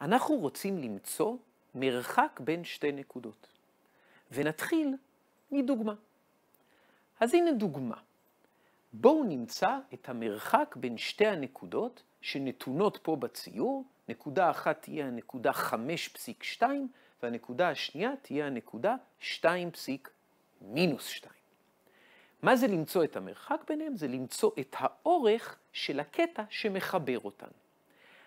אנחנו רוצים למצוא מרחק בין שתי נקודות. ונתחיל מדוגמה. אז הנה דוגמה. בואו נמצא את המרחק בין שתי הנקודות שנתונות פה בציור, נקודה אחת תהיה הנקודה 5.2 והנקודה השנייה תהיה הנקודה 2.2. מה זה למצוא את המרחק ביניהם? זה למצוא את האורך של הקטע שמחבר אותן.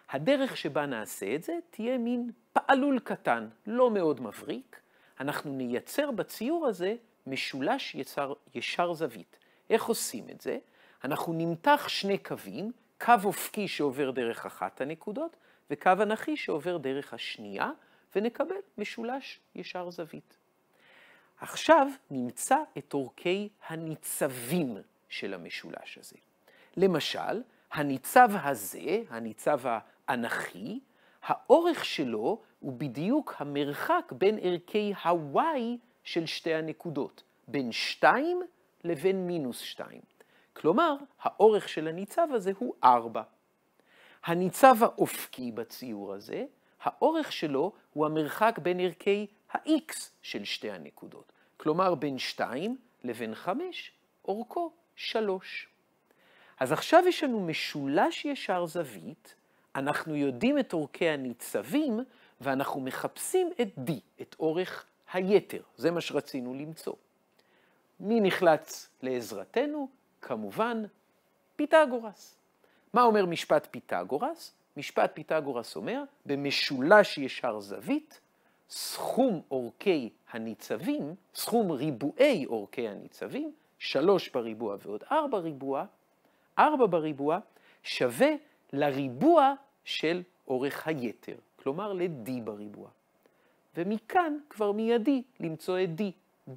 הדרך שבה נעשה את זה תהיה מין פעלול קטן, לא מאוד מבריק. אנחנו נייצר בציור הזה משולש יצר, ישר זווית. איך עושים את זה? אנחנו נמתח שני קווים, קו אופקי שעובר דרך אחת הנקודות, וקו אנכי שעובר דרך השנייה, ונקבל משולש ישר זווית. עכשיו נמצא את אורכי הניצבים של המשולש הזה. למשל, הניצב הזה, הניצב אנכי, האורך שלו הוא בדיוק המרחק בין ערכי ה-y של שתי הנקודות, בין 2 לבין מינוס 2. כלומר, האורך של הניצב הזה הוא 4. הניצב האופקי בציור הזה, האורך שלו הוא המרחק בין ערכי ה-x של שתי הנקודות. כלומר, בין 2 לבין 5, אורכו 3. אז עכשיו יש לנו משולש ישר זווית אנחנו יודעים את אורכי הניצבים, ואנחנו מחפשים את D, את אורך היתר. זה מה שרצינו למצוא. מי נחלץ לעזרתנו? כמובן, פיתגורס. מה אומר משפט פיתגורס? משפט פיתגורס אומר, במשולש ישר זווית, סכום אורכי הניצבים, סכום ריבועי אורכי הניצבים, 3 בריבוע ועוד 4 ריבוע, 4 בריבוע, שווה לריבוע של אורך היתר, כלומר ל-D בריבוע. ומכאן כבר מיידי למצוא את D.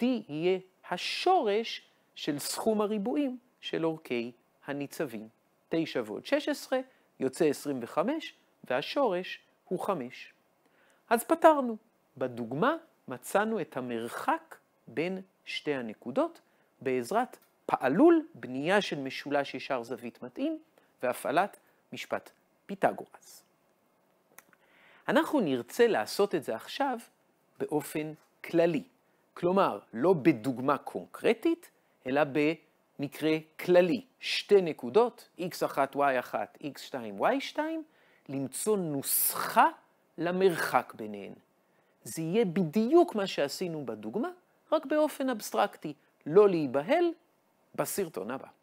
D יהיה השורש של סכום הריבועים של אורכי הניצבים. 9 ועוד 16 יוצא 25, והשורש הוא 5. אז פתרנו. בדוגמה מצאנו את המרחק בין שתי הנקודות בעזרת פעלול, בנייה של משולש ישר זווית מתאים והפעלת משפט פיתגורס. אנחנו נרצה לעשות את זה עכשיו באופן כללי. כלומר, לא בדוגמה קונקרטית, אלא במקרה כללי. שתי נקודות, x1, y1, x2, y2, למצוא נוסחה למרחק ביניהן. זה יהיה בדיוק מה שעשינו בדוגמה, רק באופן אבסטרקטי. לא להיבהל, בסרטון הבא.